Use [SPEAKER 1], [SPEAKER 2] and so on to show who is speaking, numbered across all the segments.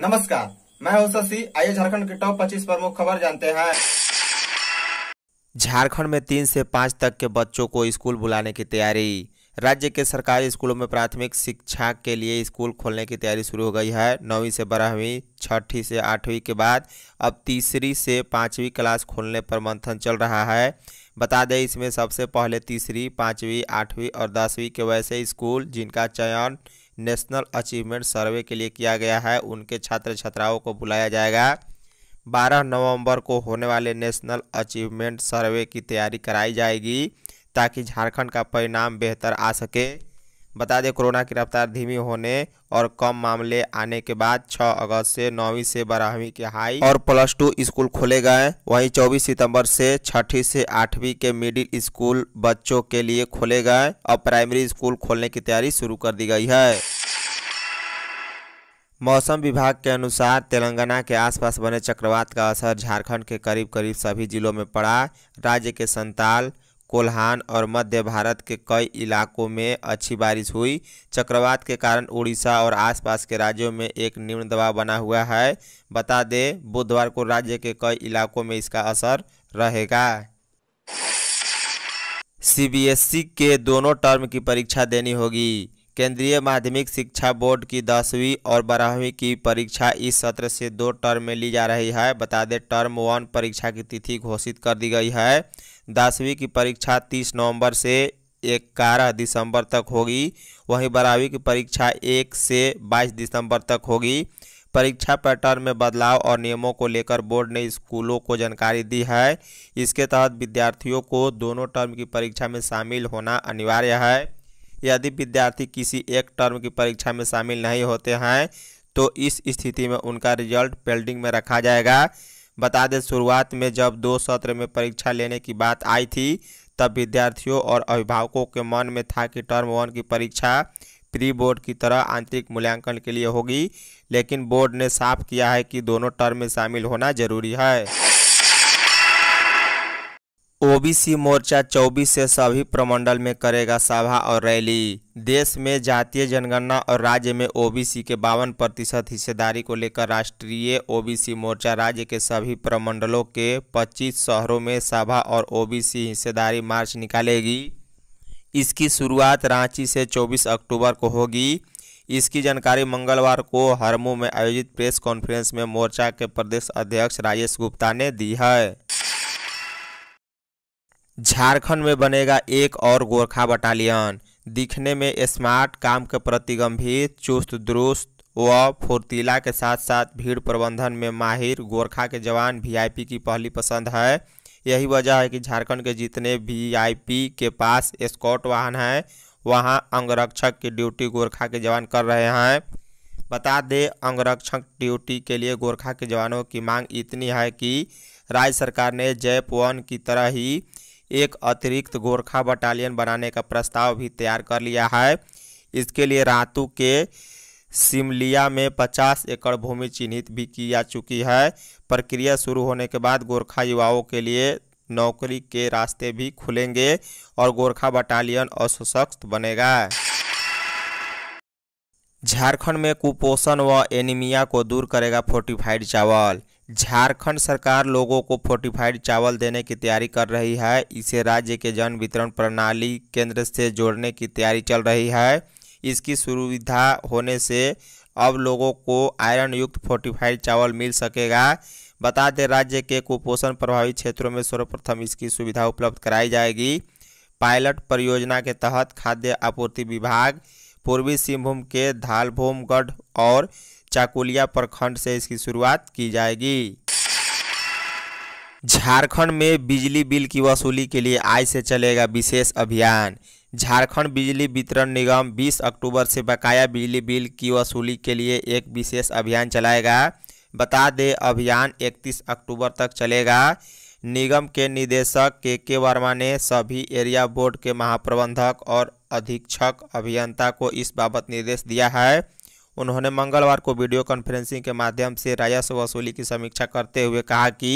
[SPEAKER 1] नमस्कार मैं हूं शशि आइए झारखंड के टॉप 25 प्रमुख खबर जानते हैं झारखंड में तीन से पाँच तक के बच्चों को स्कूल बुलाने की तैयारी राज्य के सरकारी स्कूलों में प्राथमिक शिक्षा के लिए स्कूल खोलने की तैयारी शुरू हो गई है नौवीं से बारहवीं छठी से आठवीं के बाद अब तीसरी से पाँचवीं क्लास खोलने पर मंथन चल रहा है बता दें इसमें सबसे पहले तीसरी पाँचवीं आठवीं और दसवीं के वैसे स्कूल जिनका चयन नेशनल अचीवमेंट सर्वे के लिए किया गया है उनके छात्र छात्राओं को बुलाया जाएगा बारह नवंबर को होने वाले नेशनल अचीवमेंट सर्वे की तैयारी कराई जाएगी ताकि झारखंड का परिणाम बेहतर आ सके बता दें कोरोना की रफ्तार धीमी होने और कम मामले आने के बाद 6 अगस्त से नौवीं से बारहवीं के हाई और प्लस टू स्कूल खोले गए वहीं 24 सितंबर से छठी से आठवीं के मिडिल स्कूल बच्चों के लिए खोले गए और प्राइमरी स्कूल खोलने की तैयारी शुरू कर दी गई है मौसम विभाग के अनुसार तेलंगाना के आसपास बने चक्रवात का असर झारखंड के करीब करीब सभी जिलों में पड़ा राज्य के संताल कोल्हान और मध्य भारत के कई इलाकों में अच्छी बारिश हुई चक्रवात के कारण उड़ीसा और आसपास के राज्यों में एक निम्न दबाव बना हुआ है बता दें बुधवार को राज्य के कई इलाकों में इसका असर रहेगा सीबीएसई के दोनों टर्म की परीक्षा देनी होगी केंद्रीय माध्यमिक शिक्षा बोर्ड की दसवीं और बारहवीं की परीक्षा इस सत्र से दो टर्म में ली जा रही है बता दें टर्म वन परीक्षा की तिथि घोषित कर दी गई है दसवीं की परीक्षा तीस नवंबर से ग्यारह दिसंबर तक होगी वहीं बारहवीं की परीक्षा एक से बाईस दिसंबर तक होगी परीक्षा पैटर्न में बदलाव और नियमों को लेकर बोर्ड ने स्कूलों को जानकारी दी है इसके तहत विद्यार्थियों को दोनों टर्म की परीक्षा में शामिल होना अनिवार्य है यदि विद्यार्थी किसी एक टर्म की परीक्षा में शामिल नहीं होते हैं तो इस स्थिति में उनका रिजल्ट पेल्डिंग में रखा जाएगा बता दें शुरुआत में जब दो सत्र में परीक्षा लेने की बात आई थी तब विद्यार्थियों और अभिभावकों के मन में था कि टर्म वन की परीक्षा प्री बोर्ड की तरह आंतरिक मूल्यांकन के लिए होगी लेकिन बोर्ड ने साफ किया है कि दोनों टर्म में शामिल होना जरूरी है ओबीसी मोर्चा 24 से सभी प्रमंडल में करेगा सभा और रैली देश में जातीय जनगणना और राज्य में ओबीसी के बावन प्रतिशत हिस्सेदारी को लेकर राष्ट्रीय ओबीसी मोर्चा राज्य के सभी प्रमंडलों के 25 शहरों में सभा और ओबीसी हिस्सेदारी मार्च निकालेगी इसकी शुरुआत रांची से 24 अक्टूबर को होगी इसकी जानकारी मंगलवार को हरमू में आयोजित प्रेस कॉन्फ्रेंस में मोर्चा के प्रदेश अध्यक्ष राजेश गुप्ता ने दी है झारखंड में बनेगा एक और गोरखा बटालियन दिखने में स्मार्ट काम के प्रति गंभीर चुस्त दुरुस्त व फुर्तीला के साथ साथ भीड़ प्रबंधन में माहिर गोरखा के जवान वीआईपी की पहली पसंद है यही वजह है कि झारखंड के जितने वीआईपी के पास स्कॉट वाहन हैं वहां अंगरक्षक की ड्यूटी गोरखा के जवान कर रहे हैं बता दें अंगरक्षक ड्यूटी के लिए गोरखा के जवानों की मांग इतनी है कि राज्य सरकार ने जयपवन की तरह ही एक अतिरिक्त गोरखा बटालियन बनाने का प्रस्ताव भी तैयार कर लिया है इसके लिए रातू के सिमलिया में 50 एकड़ भूमि चिन्हित भी की जा चुकी है प्रक्रिया शुरू होने के बाद गोरखा युवाओं के लिए नौकरी के रास्ते भी खुलेंगे और गोरखा बटालियन असशक्त बनेगा झारखंड में कुपोषण व एनीमिया को दूर करेगा फोर्टिफाइड चावल झारखंड सरकार लोगों को फोर्टिफाइड चावल देने की तैयारी कर रही है इसे राज्य के जन वितरण प्रणाली केंद्र से जोड़ने की तैयारी चल रही है इसकी सुविधा होने से अब लोगों को आयरन युक्त फोर्टिफाइड चावल मिल सकेगा बता दें राज्य के कुपोषण प्रभावित क्षेत्रों में सर्वप्रथम इसकी सुविधा उपलब्ध कराई जाएगी पायलट परियोजना के तहत खाद्य आपूर्ति विभाग पूर्वी सिंहभूम के धालभूमगढ़ और चाकुलिया प्रखंड से इसकी शुरुआत की जाएगी झारखंड में बिजली बिल की वसूली के लिए आज से चलेगा विशेष अभियान झारखंड बिजली वितरण निगम 20 अक्टूबर से बकाया बिजली बिल की वसूली के लिए एक विशेष अभियान चलाएगा बता दें अभियान 31 अक्टूबर तक चलेगा निगम के निदेशक के के वर्मा ने सभी एरिया बोर्ड के महाप्रबंधक और अधीक्षक अभियंता को इस बाबत निर्देश दिया है उन्होंने मंगलवार को वीडियो कॉन्फ्रेंसिंग के माध्यम से राजस्व वसूली की समीक्षा करते हुए कहा कि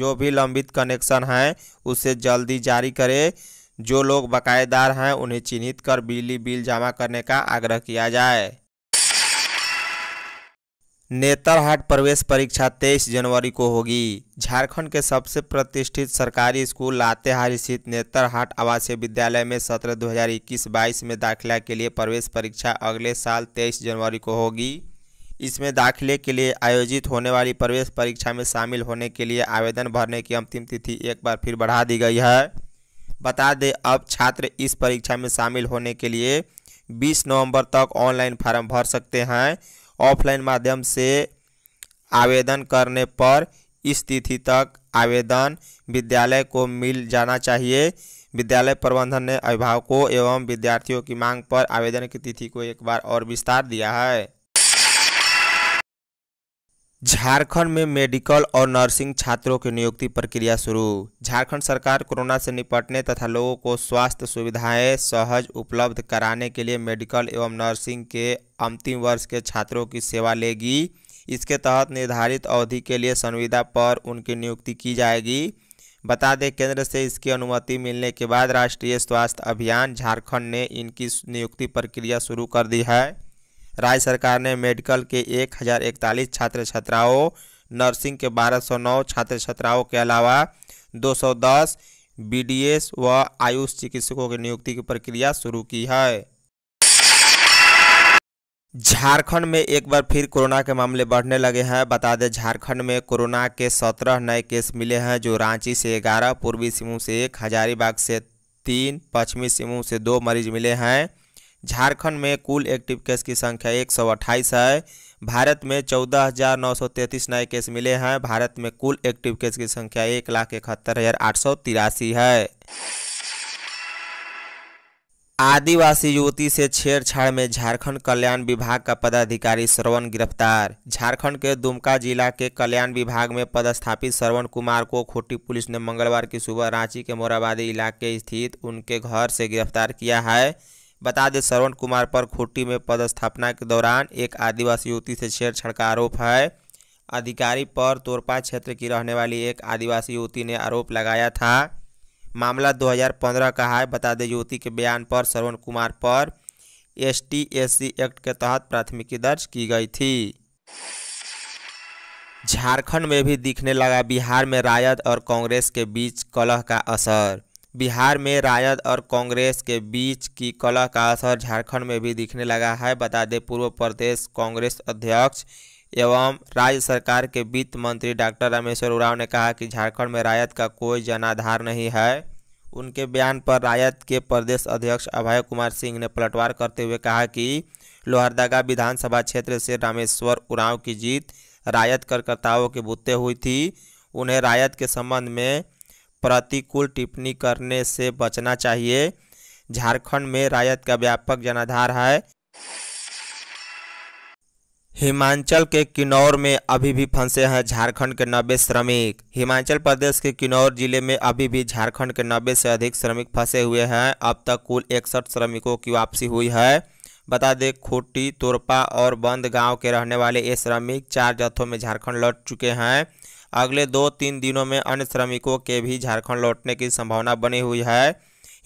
[SPEAKER 1] जो भी लंबित कनेक्शन हैं उसे जल्दी जारी करें जो लोग बकायेदार हैं उन्हें चिन्हित कर बिजली बिल जमा करने का आग्रह किया जाए नेतरहाट प्रवेश परीक्षा 23 जनवरी को होगी झारखंड के सबसे प्रतिष्ठित सरकारी स्कूल लातेहार स्थित नेतरहाट आवासीय विद्यालय में सत्र 2021-22 में दाखिला के लिए प्रवेश परीक्षा अगले साल 23 जनवरी को होगी इसमें दाखिले के लिए आयोजित होने वाली प्रवेश परीक्षा में शामिल होने के लिए आवेदन भरने की अंतिम तिथि एक बार फिर बढ़ा दी गई है बता दें अब छात्र इस परीक्षा में शामिल होने के लिए बीस नवम्बर तक ऑनलाइन फॉर्म भर सकते हैं ऑफलाइन माध्यम से आवेदन करने पर इस तिथि तक आवेदन विद्यालय को मिल जाना चाहिए विद्यालय प्रबंधन ने अभिभावकों एवं विद्यार्थियों की मांग पर आवेदन की तिथि को एक बार और विस्तार दिया है झारखंड में मेडिकल और नर्सिंग छात्रों की नियुक्ति प्रक्रिया शुरू झारखंड सरकार कोरोना से निपटने तथा लोगों को स्वास्थ्य सुविधाएं सहज उपलब्ध कराने के लिए मेडिकल एवं नर्सिंग के अंतिम वर्ष के छात्रों की सेवा लेगी इसके तहत निर्धारित अवधि के लिए संविदा पर उनकी नियुक्ति की जाएगी बता दें केंद्र से इसकी अनुमति मिलने के बाद राष्ट्रीय स्वास्थ्य अभियान झारखंड ने इनकी नियुक्ति प्रक्रिया शुरू कर दी है राज्य सरकार ने मेडिकल के एक हज़ार इकतालीस छात्र छात्राओं नर्सिंग के बारह सौ नौ छात्र छात्राओं के अलावा दो सौ दस बी डी एस व आयुष चिकित्सकों की नियुक्ति की प्रक्रिया शुरू की है झारखंड में एक बार फिर कोरोना के मामले बढ़ने लगे हैं बता दें झारखंड में कोरोना के सत्रह नए केस मिले हैं जो रांची से ग्यारह पूर्वी सिंहभूम से एक हजारीबाग से तीन पश्चिमी सिंहभूम से दो मरीज मिले हैं झारखंड में कुल एक्टिव केस की संख्या एक है भारत में 14,933 नए केस मिले हैं भारत में कुल एक्टिव केस की संख्या एक लाख इकहत्तर हज़ार आठ सौ तिरासी है आदिवासी युवती से छेड़छाड़ में झारखंड कल्याण विभाग का पदाधिकारी श्रवण गिरफ्तार झारखंड के दुमका जिला के कल्याण विभाग में पदस्थापित श्रवण कुमार को खोटी पुलिस ने मंगलवार की सुबह रांची के मोराबादी इलाके स्थित उनके घर से गिरफ्तार किया है बता दें श्रवण कुमार पर खोटी में पदस्थापना के दौरान एक आदिवासी युवती से छेड़छाड़ का आरोप है अधिकारी पर तोरपा क्षेत्र की रहने वाली एक आदिवासी युवती ने आरोप लगाया था मामला 2015 का है बता दें युवती के बयान पर श्रवण कुमार पर एस एक्ट के तहत प्राथमिकी दर्ज की गई थी झारखंड में भी दिखने लगा बिहार में रायत और कांग्रेस के बीच कलह का असर बिहार में राजद और कांग्रेस के बीच की कलह का असर झारखंड में भी दिखने लगा है बता दें पूर्व प्रदेश कांग्रेस अध्यक्ष एवं राज्य सरकार के वित्त मंत्री डॉक्टर रामेश्वर उरांव ने कहा कि झारखंड में रायत का कोई जनाधार नहीं है उनके बयान पर रायत के प्रदेश अध्यक्ष अभय कुमार सिंह ने पलटवार करते हुए कहा कि लोहरदगा विधानसभा क्षेत्र से रामेश्वर उरांव की जीत रायत कार्यकर्ताओं के बुते हुई थी उन्हें रायत के संबंध में प्रतिकूल टिप्पणी करने से बचना चाहिए झारखंड में रायत का व्यापक जनाधार है हिमाचल के किन्नौर में अभी भी फंसे हैं झारखंड के नब्बे श्रमिक हिमाचल प्रदेश के किन्नौर जिले में अभी भी झारखंड के नब्बे से अधिक श्रमिक फंसे हुए हैं अब तक कुल इकसठ श्रमिकों की वापसी हुई है बता दें खोटी तोरपा और बंद गांव के रहने वाले ये श्रमिक चार जत्थों में झारखंड लौट चुके हैं अगले दो तीन दिनों में अन्य श्रमिकों के भी झारखंड लौटने की संभावना बनी हुई है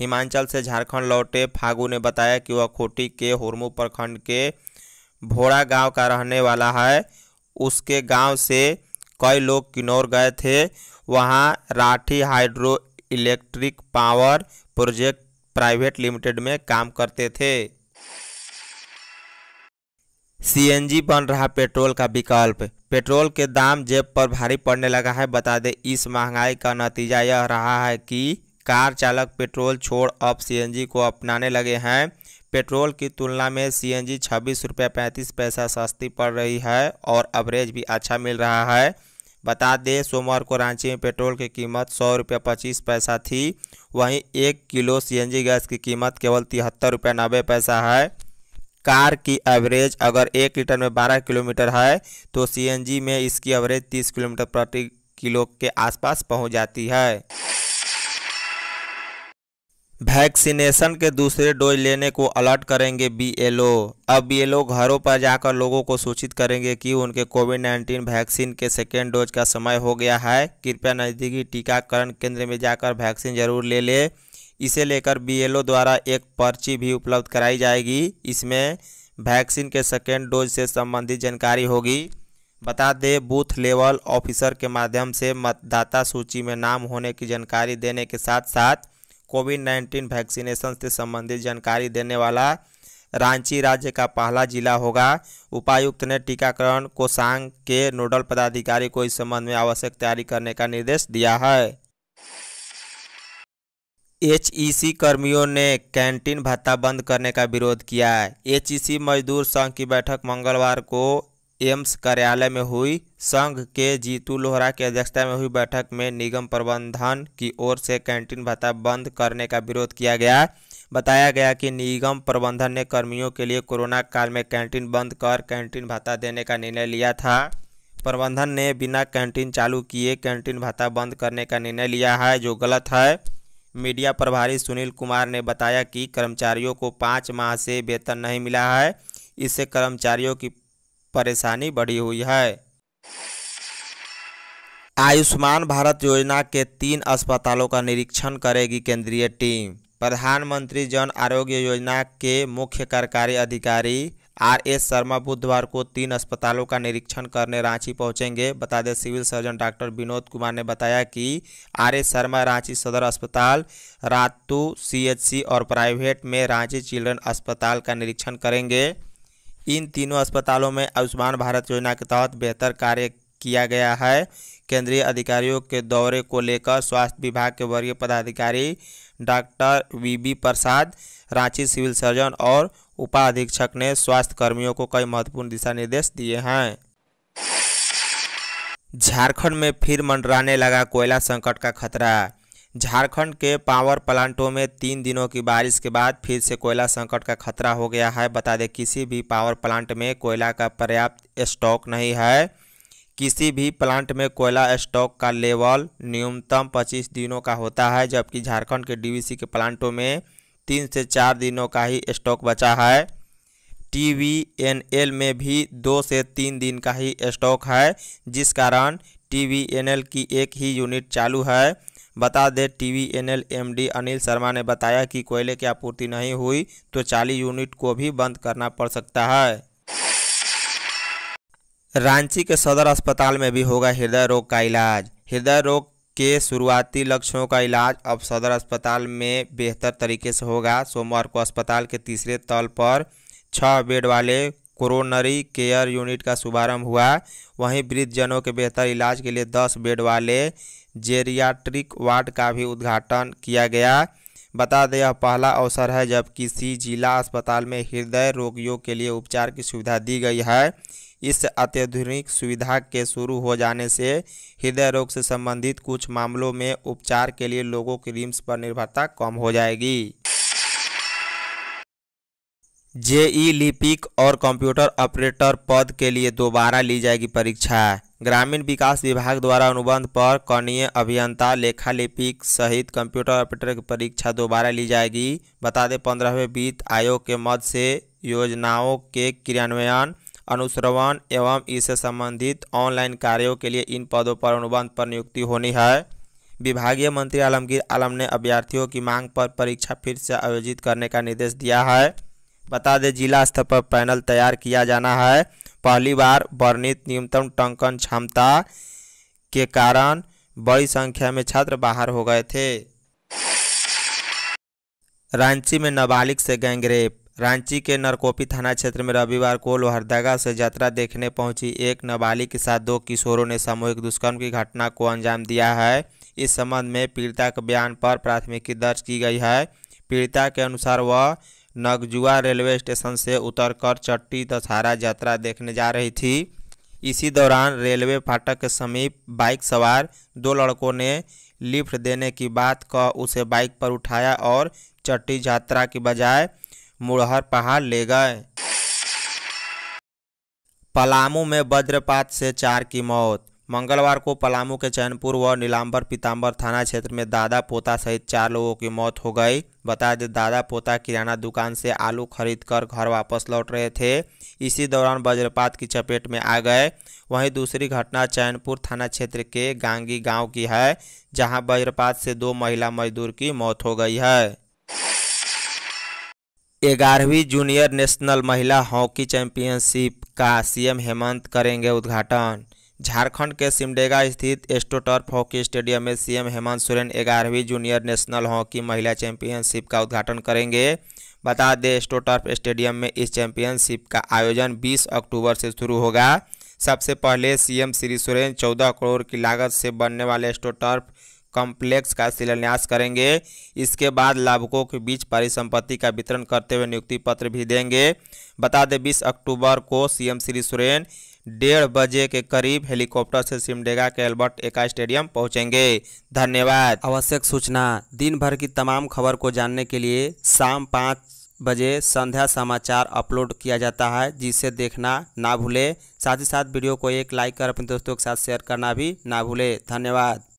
[SPEAKER 1] हिमाचल से झारखंड लौटे फागू ने बताया कि वह खूटी के हुरमू प्रखंड के भोड़ा गांव का रहने वाला है उसके गांव से कई लोग किन्नौर गए थे वहां Rathi hydroelectric power project private limited में काम करते थे सीएनजी बन रहा पेट्रोल का विकल्प पेट्रोल के दाम जेब पर भारी पड़ने लगा है बता दें इस महंगाई का नतीजा यह रहा है कि कार चालक पेट्रोल छोड़ अब सीएनजी को अपनाने लगे हैं पेट्रोल की तुलना में सीएनजी छब्बीस रुपये पैंतीस पैसा सस्ती पड़ रही है और एवरेज भी अच्छा मिल रहा है बता दें सोमवार को रांची में पेट्रोल की कीमत सौ रुपये पच्चीस पैसा थी वहीं एक किलो सीएनजी गैस की कीमत केवल तिहत्तर रुपये नब्बे पैसा है कार की एवरेज अगर एक लीटर में बारह किलोमीटर है तो सीएनजी में इसकी एवरेज तीस किलोमीटर प्रति किलो के आसपास पहुंच जाती है वैक्सीनेशन के दूसरे डोज लेने को अलर्ट करेंगे बीएलओ अब बीएलओ घरों पर जाकर लोगों को सूचित करेंगे कि उनके कोविड 19 वैक्सीन के सेकेंड डोज का समय हो गया है कृपया नज़दीकी टीकाकरण केंद्र में जाकर वैक्सीन जरूर ले लें इसे लेकर बीएलओ द्वारा एक पर्ची भी उपलब्ध कराई जाएगी इसमें वैक्सीन के सेकेंड डोज से संबंधित जानकारी होगी बता दें बूथ लेवल ऑफिसर के माध्यम से मतदाता सूची में नाम होने की जानकारी देने के साथ साथ कोविड नाइन्टीन वैक्सीनेशन से संबंधित जानकारी देने वाला रांची राज्य का पहला जिला होगा उपायुक्त ने टीकाकरण कोसांग के नोडल पदाधिकारी को इस संबंध में आवश्यक तैयारी करने का निर्देश दिया है एचईसी कर्मियों ने कैंटीन भत्ता बंद करने का विरोध किया है एचईसी मजदूर संघ की बैठक मंगलवार को एम्स कार्यालय में हुई संघ के जीतू लोहरा की अध्यक्षता में हुई बैठक में निगम प्रबंधन की ओर से कैंटीन भत्ता बंद करने का विरोध किया गया बताया गया कि निगम प्रबंधन ने कर्मियों के लिए कोरोना काल में कैंटीन बंद कर कैंटीन भत्ता देने का निर्णय लिया था प्रबंधन ने बिना कैंटीन चालू किए कैंटीन भत्ता बंद करने का निर्णय लिया है जो गलत है मीडिया प्रभारी सुनील कुमार ने बताया कि कर्मचारियों को पाँच माह से वेतन नहीं मिला है इससे कर्मचारियों की परेशानी बढ़ी हुई है आयुष्मान भारत योजना के तीन अस्पतालों का निरीक्षण करेगी केंद्रीय टीम प्रधानमंत्री जन आरोग्य योजना के मुख्य कार्यकारी अधिकारी आर एस शर्मा बुधवार को तीन अस्पतालों का निरीक्षण करने रांची पहुंचेंगे बता दें civil surgeon doctor Vinod Kumar ने बताया कि आर एस शर्मा रांची सदर अस्पताल रातू सीएचसी और प्राइवेट में रांची चिल्ड्रन अस्पताल का निरीक्षण करेंगे इन तीनों अस्पतालों में आयुष्मान भारत योजना के तहत बेहतर कार्य किया गया है केंद्रीय अधिकारियों के दौरे को लेकर स्वास्थ्य विभाग के वरीय पदाधिकारी doctor V B Prasad Ranchi civil surgeon और उपाधीक्षक ने स्वास्थ्य कर्मियों को कई महत्वपूर्ण दिशा निर्देश दिए हैं झारखंड में फिर मंडराने लगा कोयला संकट का खतरा झारखंड के पावर प्लांटों में तीन दिनों की बारिश के बाद फिर से कोयला संकट का खतरा हो गया है बता दें किसी भी पावर प्लांट में कोयला का पर्याप्त स्टॉक नहीं है किसी भी प्लांट में कोयला स्टॉक का लेवल न्यूनतम 25 दिनों का होता है जबकि झारखंड के डीवीसी के प्लांटों में तीन से चार दिनों का ही स्टॉक बचा है टी वी एन एल में भी दो से तीन दिन का ही स्टॉक है जिस कारण टी वी एन एल की एक ही यूनिट चालू है बता दें T V N L M D Anil Sharma ने बताया कि कोयले की आपूर्ति नहीं हुई तो चालीस यूनिट को भी बंद करना पड़ सकता है रांची के सदर अस्पताल में भी होगा हृदय रोग का इलाज हृदय रोग के शुरुआती लक्षणों का इलाज अब सदर अस्पताल में बेहतर तरीके से होगा सोमवार को अस्पताल के तीसरे तल पर छः बेड वाले कोरोनरी केयर यूनिट का शुभारंभ हुआ वहीं वृद्धजनों के बेहतर इलाज के लिए दस बेड वाले जेरियाट्रिक वार्ड का भी उद्घाटन किया गया बता दें यह पहला अवसर है जब किसी जिला अस्पताल में हृदय रोगियों के लिए उपचार की सुविधा दी गई है इस अत्याधुनिक सुविधा के शुरू हो जाने से हृदय रोग से संबंधित कुछ मामलों में उपचार के लिए लोगों की रिम्स पर निर्भरता कम हो जाएगी जेई लिपिक और कंप्यूटर ऑपरेटर पद के लिए दोबारा ली जाएगी परीक्षा ग्रामीण विकास विभाग द्वारा अनुबंध पर कनीय अभियंता लेखा लिपिक सहित कंप्यूटर ऑपरेटर की परीक्षा दोबारा ली जाएगी बता दें पंद्रहवें वित्त आयोग के मद से योजनाओं के क्रियान्वयन अनुश्रवण एवं इससे संबंधित ऑनलाइन कार्यों के लिए इन पदों पर अनुबंध पर नियुक्ति होनी है विभागीय मंत्री आलमगीर आलम ने अभ्यर्थियों की मांग पर परीक्षा फिर से आयोजित करने का निर्देश दिया है बता दें जिला स्तर पर पैनल तैयार किया जाना है पहली बार वर्णित न्यूनतम टंकन क्षमता के कारण बड़ी संख्या में छात्र बाहर हो गए थे रांची में नाबालिग से गैंगरेप रांची के नरकोपी थाना क्षेत्र में रविवार को लोहरदगा से यात्रा देखने पहुंची एक नाबालिग के साथ दो किशोरों ने सामूहिक दुष्कर्म की घटना को अंजाम दिया है इस संबंध में पीड़िता के बयान पर प्राथमिकी दर्ज की गई है पीड़िता के अनुसार वह नगजुआ रेलवे स्टेशन से उतरकर चट्टी दशहरा यात्रा देखने जा रही थी इसी दौरान रेलवे फाटक के समीप बाइक सवार दो लड़कों ने लिफ्ट देने की बात कह उसे बाइक पर उठाया और चट्टी यात्रा की बजाय मुड़हर पहाड़ ले गए पलामू में वज्रपात से चार की मौत मंगलवार को पलामू के चैनपुर व नीलांबर पीताम्बर थाना क्षेत्र में दादा पोता सहित चार लोगों की मौत हो गई बता दें दादा पोता किराना दुकान से आलू खरीद कर घर वापस लौट रहे थे इसी दौरान वज्रपात की चपेट में आ गए वहीं दूसरी घटना चैनपुर थाना क्षेत्र के गांगी गांव की है जहां वज्रपात से दो महिला मजदूर की मौत हो गई है ग्यारहवीं जूनियर नेशनल महिला हॉकी चैंपियनशिप का सीएम हेमंत करेंगे उद्घाटन झारखंड के सिमडेगा स्थित एस्टोटर्फ हॉकी स्टेडियम में सीएम हेमंत सोरेन ग्यारहवीं जूनियर नेशनल हॉकी महिला चैंपियनशिप का उद्घाटन करेंगे बता दें एस्टोटर्फ स्टेडियम में इस चैंपियनशिप का आयोजन 20 अक्टूबर से शुरू होगा सबसे पहले सीएम श्री सोरेन 14 करोड़ की लागत से बनने वाले एस्टोटर्फ कॉम्प्लेक्स का शिलान्यास करेंगे इसके बाद लाभुकों के बीच परिसंपत्ति का वितरण करते हुए नियुक्ति पत्र भी देंगे बता दें बीस अक्टूबर को सीएम श्री सोरेन डेढ़ बजे के करीब हेलीकॉप्टर से सिमडेगा के एल्बर्ट एका स्टेडियम पहुंचेंगे धन्यवाद आवश्यक सूचना दिन भर की तमाम खबर को जानने के लिए शाम पाँच बजे संध्या समाचार अपलोड किया जाता है जिसे देखना ना भूले साथ ही साथ वीडियो को एक लाइक कर अपने दोस्तों के साथ शेयर करना भी ना भूले धन्यवाद